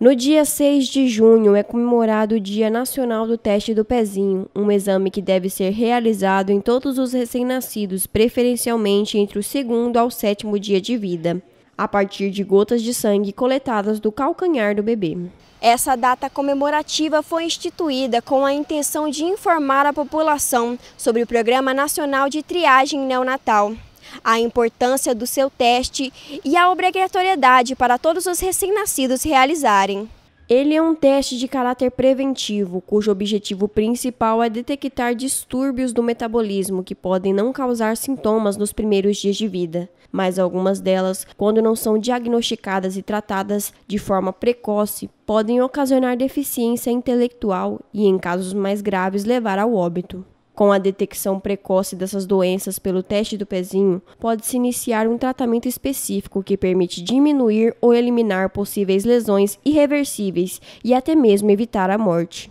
No dia 6 de junho é comemorado o Dia Nacional do Teste do Pezinho, um exame que deve ser realizado em todos os recém-nascidos, preferencialmente entre o segundo ao sétimo dia de vida, a partir de gotas de sangue coletadas do calcanhar do bebê. Essa data comemorativa foi instituída com a intenção de informar a população sobre o Programa Nacional de Triagem Neonatal a importância do seu teste e a obrigatoriedade para todos os recém-nascidos realizarem. Ele é um teste de caráter preventivo, cujo objetivo principal é detectar distúrbios do metabolismo que podem não causar sintomas nos primeiros dias de vida, mas algumas delas, quando não são diagnosticadas e tratadas de forma precoce, podem ocasionar deficiência intelectual e, em casos mais graves, levar ao óbito. Com a detecção precoce dessas doenças pelo teste do pezinho, pode-se iniciar um tratamento específico que permite diminuir ou eliminar possíveis lesões irreversíveis e até mesmo evitar a morte.